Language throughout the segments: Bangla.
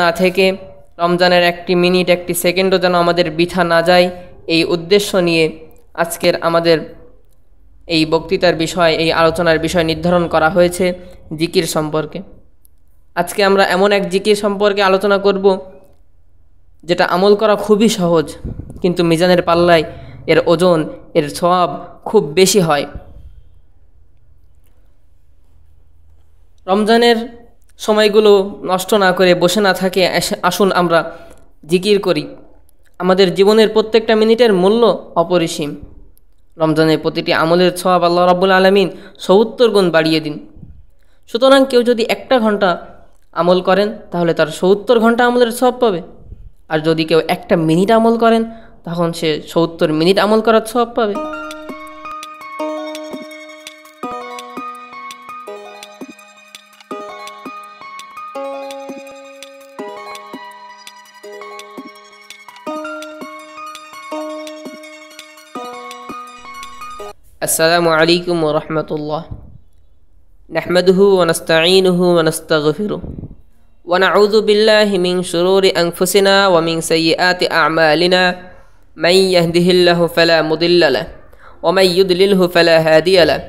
না থেকে রমজানের একটি মিনিট একটি সেকেন্ডও যেন আমাদের বিছা না যায় এই উদ্দেশ্য নিয়ে আজকের আমাদের এই বক্তৃতার বিষয় এই আলোচনার বিষয় নির্ধারণ করা হয়েছে জিকির সম্পর্কে আজকে আমরা এমন এক জিকির সম্পর্কে আলোচনা করব যেটা আমল করা খুবই সহজ কিন্তু মিজানের পাল্লায় এর ওজন এর সব খুব বেশি হয় রমজানের সময়গুলো নষ্ট না করে বসে না থাকে আসুন আমরা জিকির করি আমাদের জীবনের প্রত্যেকটা মিনিটের মূল্য অপরিসীম রমজানের প্রতিটি আমলের সওয়াব আল্লাহ রাবুল আলমিন সৌত্তর গুণ বাড়িয়ে দিন সুতরাং কেউ যদি একটা ঘন্টা আমল করেন তাহলে তার সৌত্তর ঘন্টা আমলের সব পাবে আর যদি কেউ একটা মিনিট আমল করেন তখন সে সত্তর মিনিট আমল করার সব পাবে السلام عليكم ورحمة الله نحمده ونستعينه ونستغفره ونعوذ بالله من شرور أنفسنا ومن سيئات أعمالنا من يهده الله فلا مضل له ومن يضلله فلا هادي له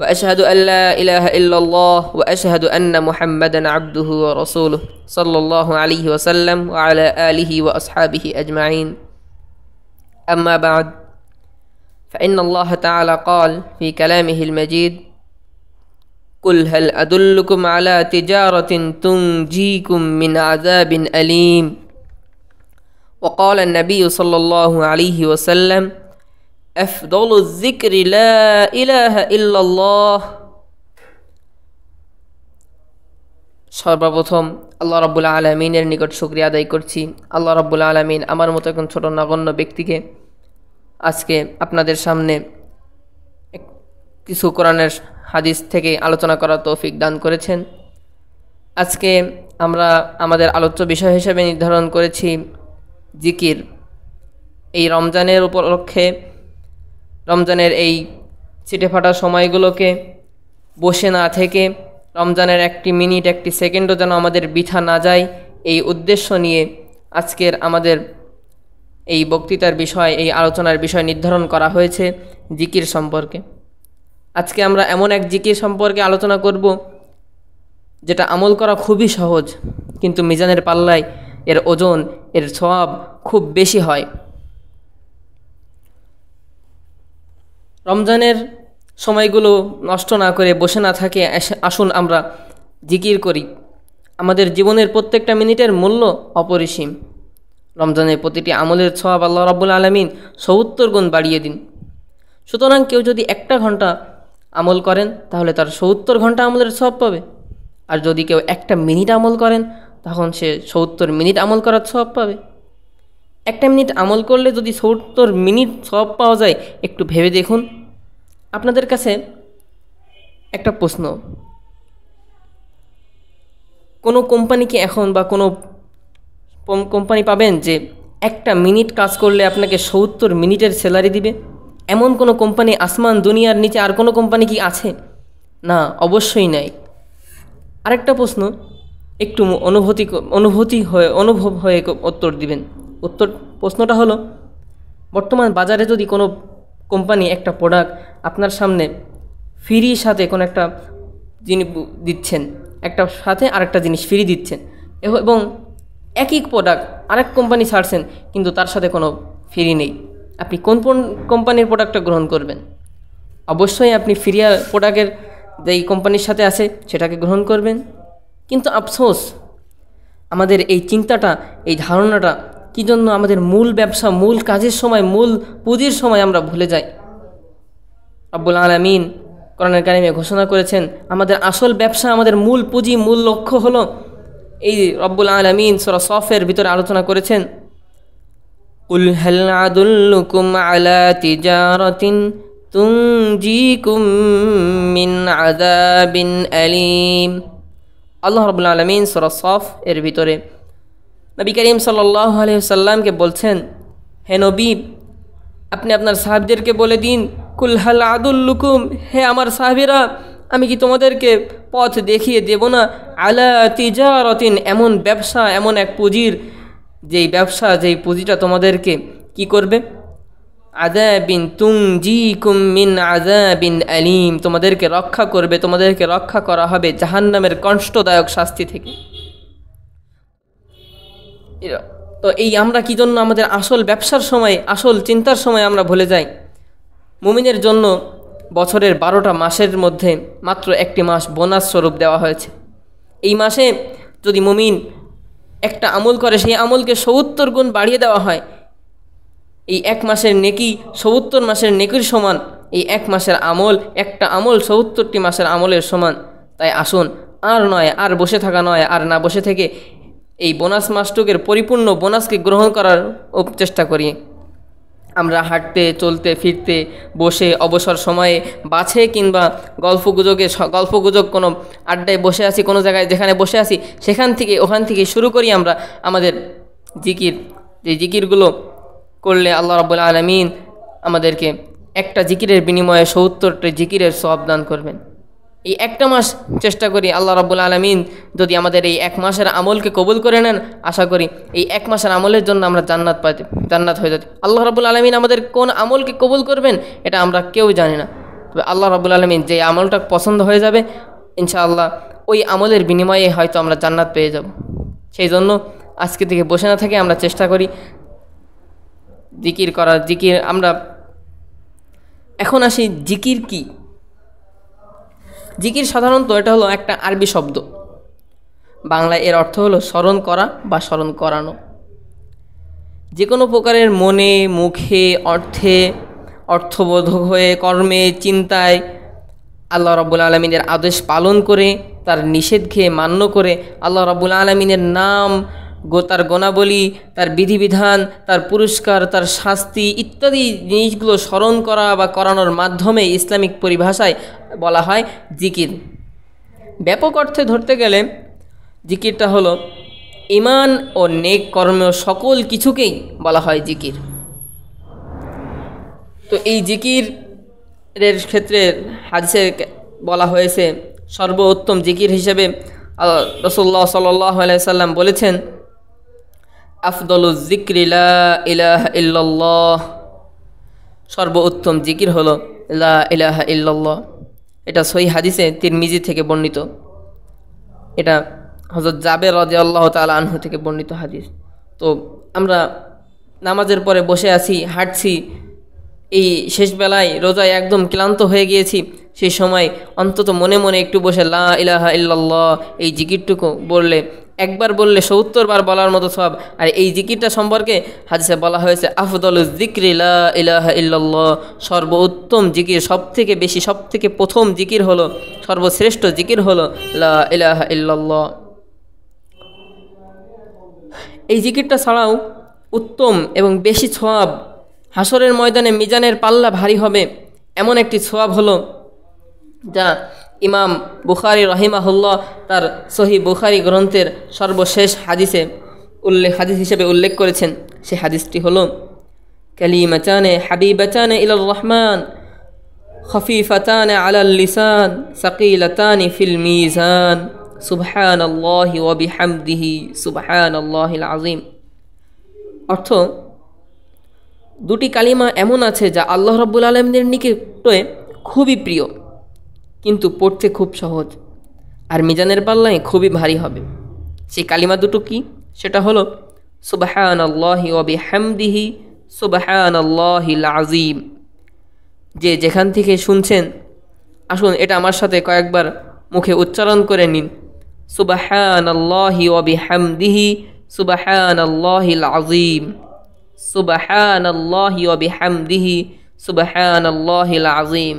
وأشهد أن لا إله إلا الله وأشهد أن محمدا عبده ورسوله صلى الله عليه وسلم وعلى آله وأصحابه أجمعين أما بعد فإن الله تعالى قال في كلامه المجيد قل هل أدلكم على تجارة تنجيكم من عذاب أليم وقال النبي صلى الله عليه وسلم أفضل الذكر لا إله إلا الله সর্বপ্রথম আল্লাহ রব্বুল আলমিনের নিকট শুক্রিয়া আদায় করছি আল্লাহ রব্বুল আলমিন আমার মতো একজন ছোট নগণ্য ব্যক্তিকে আজকে আপনাদের সামনে কিছু কোরআনের হাদিস থেকে আলোচনা করার তৌফিক দান করেছেন আজকে আমরা আমাদের আলোচ্য বিষয় হিসেবে নির্ধারণ করেছি জিকির এই রমজানের উপলক্ষে রমজানের এই ছিটে ফাটা সময়গুলোকে বসে না থেকে রমজানের একটি মিনিট একটি সেকেন্ডও যেন আমাদের বিঠা না যায় এই উদ্দেশ্য নিয়ে আজকের আমাদের এই বক্তৃতার বিষয় এই আলোচনার বিষয় নির্ধারণ করা হয়েছে জিকির সম্পর্কে আজকে আমরা এমন এক জিকির সম্পর্কে আলোচনা করব যেটা আমল করা খুবই সহজ কিন্তু মিজানের পাল্লায় এর ওজন এর সব খুব বেশি হয় রমজানের সময়গুলো নষ্ট না করে বসে না থাকে আসুন আমরা জিকির করি আমাদের জীবনের প্রত্যেকটা মিনিটের মূল্য অপরিসীম রমজানের প্রতিটি আমলের সওয়াব আল্লাহ রাবুল আলমিন সত্তর গুণ বাড়িয়ে দিন সুতরাং কেউ যদি একটা ঘন্টা আমল করেন তাহলে তার সত্তর ঘন্টা আমলের সব পাবে আর যদি কেউ একটা মিনিট আমল করেন তখন সে সত্তর মিনিট আমল করার সব পাবে একটা মিনিট আমল করলে যদি সত্তর মিনিট সব পাওয়া যায় একটু ভেবে দেখুন আপনাদের কাছে একটা প্রশ্ন কোনো কোম্পানিকে এখন বা কোনো কোম্পানি পাবেন যে একটা মিনিট কাজ করলে আপনাকে সত্তর মিনিটের স্যালারি দিবে এমন কোনো কোম্পানি আসমান দুনিয়ার নিচে আর কোনো কোম্পানি কি আছে না অবশ্যই নাই আরেকটা প্রশ্ন একটু অনুভূতি অনুভূতি হয়ে অনুভব হয়ে উত্তর দিবেন উত্তর প্রশ্নটা হলো বর্তমান বাজারে যদি কোনো কোম্পানি একটা প্রোডাক্ট আপনার সামনে ফ্রি সাথে কোনো একটা জিনিস দিচ্ছেন একটা সাথে আরেকটা জিনিস ফ্রি দিচ্ছেন এবং একই প্রোডাক্ট আরেক কোম্পানি ছাড়ছেন কিন্তু তার সাথে কোনো ফ্রি নেই আপনি কোন কোম্পানির প্রোডাক্টটা গ্রহণ করবেন অবশ্যই আপনি ফিরিয়া প্রোডাক্টের যেই কোম্পানির সাথে আছে সেটাকে গ্রহণ করবেন কিন্তু আফসোস আমাদের এই চিন্তাটা এই ধারণাটা কী জন্য আমাদের মূল ব্যবসা মূল কাজের সময় মূল পুঁজির সময় আমরা ভুলে যাই আব্বুল আলামিন করোনার কারিমে ঘোষণা করেছেন আমাদের আসল ব্যবসা আমাদের মূল পুঁজি মূল লক্ষ্য হলো এই রব্বুল আলমিন সরা সফের ভিতরে আলোচনা করেছেন قل هل أدلكم على تجارة تنجيكم من عذاب أليم আল্লাহ রবুল আলমিন সরসফ এর ভিতরে নবী করিম সাল্লাহ আলহিসাল্লামকে বলছেন হে নবী আপনি আপনার সাহাবদেরকে বলে দিন কুল কুলহাল আদুল্লুকুম হে আমার সাহাবিরা আমি কি তোমাদেরকে পথ দেখিয়ে দেব না আলা তিজারতিন এমন ব্যবসা এমন এক পুঁজির যেই ব্যবসা যেই পুঁজিটা তোমাদেরকে কি করবে আদা বিন তুং জি কুমিন আদা বিন আলিম তোমাদেরকে রক্ষা করবে তোমাদেরকে রক্ষা করা হবে জাহান্নামের কষ্টদায়ক শাস্তি থেকে তো এই আমরা কি জন্য আমাদের আসল ব্যবসার সময় আসল চিন্তার সময় আমরা ভুলে যাই মুমিনের জন্য বছরের বারোটা মাসের মধ্যে মাত্র একটি মাস বোনাস স্বরূপ দেওয়া হয়েছে এই মাসে যদি মুমিন একটা আমল করে সেই আমলকে সৌত্তর গুণ বাড়িয়ে দেওয়া হয় এই এক মাসের নেকি সৌত্তর মাসের নেকির সমান এই এক মাসের আমল একটা আমল সৌত্তরটি মাসের আমলের সমান তাই আসুন আর নয় আর বসে থাকা নয় আর না বসে থেকে এই বোনাস মাসটুকের পরিপূর্ণ বোনাসকে গ্রহণ করার চেষ্টা করি আমরা হাঁটতে চলতে ফিরতে বসে অবসর সময়ে বাছে কিংবা গল্পগুজবে গল্পগুজব কোনো আড্ডায় বসে আছি কোনো জায়গায় যেখানে বসে আছি সেখান থেকে ওখান থেকে শুরু করি আমরা আমাদের জিকির যে জিকিরগুলো করলে আল্লাহ রবুল্লা আলমিন আমাদেরকে একটা জিকিরের বিনিময়ে সত্তরটা জিকিরের সব দান করবেন এই একটা মাস চেষ্টা করি আল্লাহ রাবুল আলমিন যদি আমাদের এই এক মাসের আমলকে কবুল করে নেন আশা করি এই এক মাসের আমলের জন্য আমরা জান্নাত পাই জান্নাত হয়ে যাতে আল্লাহ রাবুল আলমিন আমাদের কোন আমলকে কবুল করবেন এটা আমরা কেউ জানি না তবে আল্লাহ রাবুল আলমিন যে আমলটা পছন্দ হয়ে যাবে ইনশাআল্লাহ ওই আমলের বিনিময়ে হয়তো আমরা জান্নাত পেয়ে যাব সেই জন্য আজকে থেকে বসে না থেকে আমরা চেষ্টা করি জিকির করার জিকির আমরা এখন আসি জিকির কী জিকির সাধারণত এটা হলো একটা আরবি শব্দ বাংলায় এর অর্থ হলো স্মরণ করা বা স্মরণ করানো যে কোনো প্রকারের মনে মুখে অর্থে অর্থবোধক হয়ে কর্মে চিন্তায় আল্লাহ রবুল আলমিনের আদেশ পালন করে তার নিষেধকে মান্য করে আল্লাহ রবুল আলমিনের নাম তার গণাবলী তার বিধিবিধান তার পুরস্কার তার শাস্তি ইত্যাদি জিনিসগুলো স্মরণ করা বা করানোর মাধ্যমে ইসলামিক পরিভাষায় বলা হয় জিকির ব্যাপক অর্থে ধরতে গেলে জিকিরটা হলো ইমান ও নেক কর্ম সকল কিছুকেই বলা হয় জিকির তো এই জিকিরের ক্ষেত্রে হাদিসে বলা হয়েছে সর্বোত্তম জিকির হিসেবে রসুল্লাহ সাল্লাহ আলাইসাল্লাম বলেছেন আফদলুজ জিক্রিলা ইহ ইল্লাল্লাহ সর্বোত্তম জিকির হলো লা ইলাহা ইল্লাল্লাহ এটা সই হাদিসে তিরমিজি থেকে বর্ণিত এটা হজরত জাবের রাজে আল্লাহ তাল আনহু থেকে বর্ণিত হাদিস তো আমরা নামাজের পরে বসে আছি হাঁটছি এই শেষবেলায় রোজায় একদম ক্লান্ত হয়ে গিয়েছি সেই সময় অন্তত মনে মনে একটু বসে লা ইলাহা ইল্লাল্লাহ এই জিকিরটুকু বললে একবার বললে সত্তর বার বলার মতো সব আর এই জিকিরটা সম্পর্কে হাদিসে বলা হয়েছে আফদল লা ইলাহা ইল্লাল্লাহ সর্বোত্তম জিকির সব থেকে বেশি সব থেকে প্রথম জিকির হলো সর্বশ্রেষ্ঠ জিকির হলো লা ইলাহা ইল্লাল্লাহ এই জিকিরটা ছাড়াও উত্তম এবং বেশি ছোয়াব হাসরের ময়দানে মিজানের পাল্লা ভারী হবে এমন একটি ছোয়াব হলো যা ইমাম বুখারি রহিমাহুল্লাহ তার সহি বুখারি গ্রন্থের সর্বশেষ হাদিসে উল্লেখ হাদিস হিসেবে উল্লেখ করেছেন সে হাদিসটি হল ক্যালিমাচানে হাবিবাচানে ইল রহমান খফিফাতানে আলাল্লিসান লিসান সাকিলাতানি ফিল মিজান সুবহান আল্লাহ ওয়াবিহামদিহি সুবহান আল্লাহ আজিম অর্থ দুটি কালিমা এমন আছে যা আল্লাহ রব্বুল আলমদের নিকটে খুবই প্রিয় কিন্তু পড়তে খুব সহজ আর মিজানের পাল্লায় খুবই ভারী হবে সেই কালিমা দুটো কি সেটা হলো সুবাহান আল্লাহি অবি হ্যামদিহি সুবাহান আল্লাহিল আজিম যে যেখান থেকে শুনছেন আসুন এটা আমার সাথে কয়েকবার মুখে উচ্চারণ করে নিন সুবাহান আল্লাহি অবি হ্যামদিহি সুবাহান আল্লাহিল আজিম সুবাহান আল্লাহি অবি হ্যামদিহি সুবাহান আল্লাহিল আজিম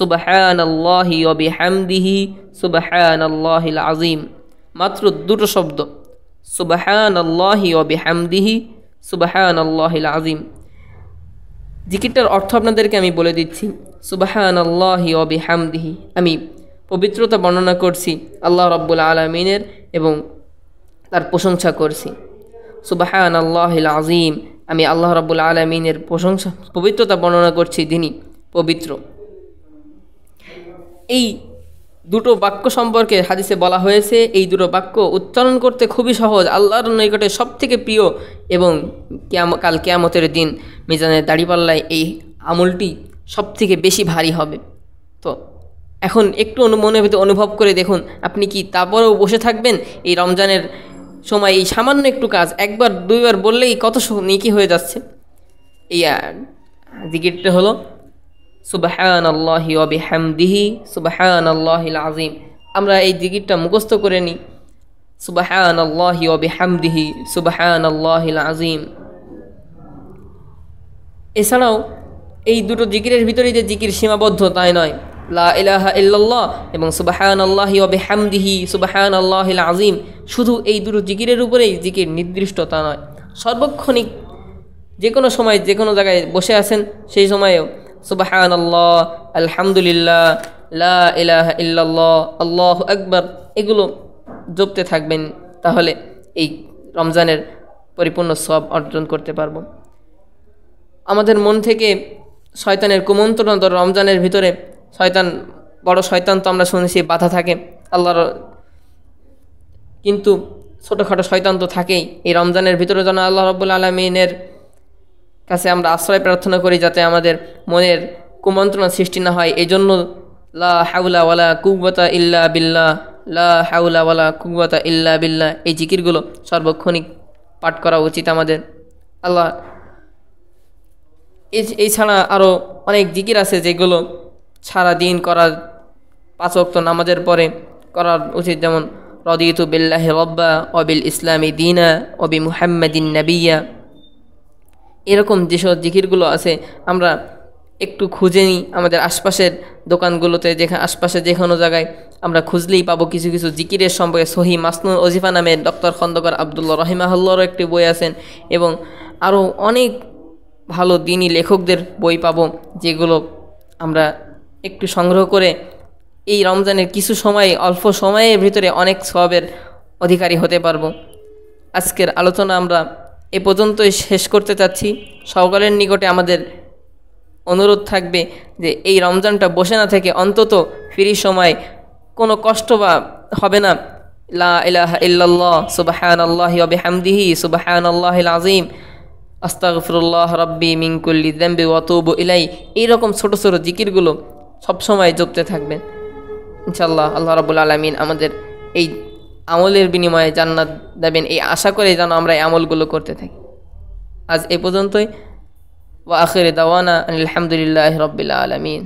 সুবাহান আল্লাহি অবি হামদিহি সুবাহান আল্লাহিল আজিম মাত্র দুটো শব্দ সুবাহান আল্লাহি অবি হামদিহি সুবাহান আল্লাহিল আজিম জিকিরটার অর্থ আপনাদেরকে আমি বলে দিচ্ছি সুবাহান আল্লাহি অবি হামদিহি আমি পবিত্রতা বর্ণনা করছি আল্লাহ রব্বুল আলমিনের এবং তার প্রশংসা করছি সুবাহান আল্লাহিল আজিম আমি আল্লাহ রব্বুল আলমিনের প্রশংসা পবিত্রতা বর্ণনা করছি তিনি পবিত্র এই দুটো বাক্য সম্পর্কে হাদিসে বলা হয়েছে এই দুটো বাক্য উচ্চারণ করতে খুবই সহজ আল্লাহর নৈকটে সব থেকে প্রিয় এবং ক্যাম কাল কেয়ামতের দিন মিজানের দাড়িপাল্লায় এই আমলটি সব থেকে বেশি ভারী হবে তো এখন একটু মনের ভিতরে অনুভব করে দেখুন আপনি কি তারপরেও বসে থাকবেন এই রমজানের সময় এই সামান্য একটু কাজ একবার দুইবার বললেই কত নিকি হয়ে যাচ্ছে এই জিকিরটা হলো সুবাহান আল্লাহ অবি হ্যামদিহি সুবাহান আল্লাহ আজিম আমরা এই জিকিরটা মুখস্থ করে নিই সুবাহান আল্লাহ অবি হ্যামদিহি সুবাহান আল্লাহ আজিম এছাড়াও এই দুটো জিকিরের ভিতরে যে জিকির সীমাবদ্ধ তাই নয় লা ইলাহা ইল্লাল্লাহ এবং সুবাহান আল্লাহি অবে হামদিহি সুবাহান আল্লাহ আজিম শুধু এই দুটো জিকিরের উপরেই জিকির নির্দিষ্টতা নয় সর্বক্ষণিক যে কোনো সময় যে কোনো জায়গায় বসে আছেন সেই সময়েও সুবাহান আলহামদুলিল্লাহ লা ইলাহ ইল্লাল্লাহ আল্লাহ আকবর এগুলো জপতে থাকবেন তাহলে এই রমজানের পরিপূর্ণ সব অর্জন করতে পারব আমাদের মন থেকে শয়তানের কুমন্ত্রণ রমজানের ভিতরে শয়তান বড় শয়তান তো আমরা শুনেছি বাধা থাকে আল্লাহর কিন্তু ছোটোখাটো শয়তান তো থাকেই এই রমজানের ভিতরে যেন আল্লাহ রব্বুল আলমিনের কাছে আমরা আশ্রয় প্রার্থনা করি যাতে আমাদের মনের কুমন্ত্রণা সৃষ্টি না হয় এই জন্য লা হাউলা ওয়ালা কুবতা ইল্লা বিল্লা লা হাউলা ওয়ালা কুবতা ইল্লা বিল্লা এই জিকিরগুলো সর্বক্ষণিক পাঠ করা উচিত আমাদের আল্লাহ এই ছাড়া আরও অনেক জিকির আছে যেগুলো সারা দিন করার পাঁচ অক্ত নামাজের পরে করার উচিত যেমন রদিত বিল্লাহ রব্বা অবিল ইসলামী দিনা অবি মুহাম্মদিন নাবিয়া এরকম যেসব জিকিরগুলো আছে আমরা একটু খুঁজে নিই আমাদের আশপাশের দোকানগুলোতে যেখানে আশপাশে যে কোনো জায়গায় আমরা খুঁজলেই পাবো কিছু কিছু জিকিরের সম্পর্কে সহি মাসনুল ওজিফা নামে ডক্টর খন্দকার আবদুল্লা রহিমাহল্লারও একটি বই আছেন এবং আরও অনেক ভালো দিনই লেখকদের বই পাবো যেগুলো আমরা একটু সংগ্রহ করে এই রমজানের কিছু সময় অল্প সময়ের ভিতরে অনেক সবের অধিকারী হতে পারবো আজকের আলোচনা আমরা এ পর্যন্তই শেষ করতে চাচ্ছি সকলের নিকটে আমাদের অনুরোধ থাকবে যে এই রমজানটা বসে না থেকে অন্তত ফিরি সময় কোনো কষ্ট বা হবে না লা ইলাহা ইল্লাল্লাহ সুবাহান আল্লাহ বিহামদিহি সুবাহান আল্লাহ আজিম আস্তাগফিরুল্লাহ রব্বি মিঙ্কুল্লি দেম্বি অতুব ইলাই এইরকম ছোট ছোট জিকিরগুলো সবসময় জপতে থাকবেন ইনশাল্লাহ আল্লাহ রাবুল আলমিন আমাদের এই আমলের বিনিময়ে জান্নাত দেবেন এই আশা করে যেন আমরা এই আমলগুলো করতে থাকি আজ এ পর্যন্তই ওয়া আখের দাওয়ানা আলহামদুলিল্লাহ রব্বিল আলমিন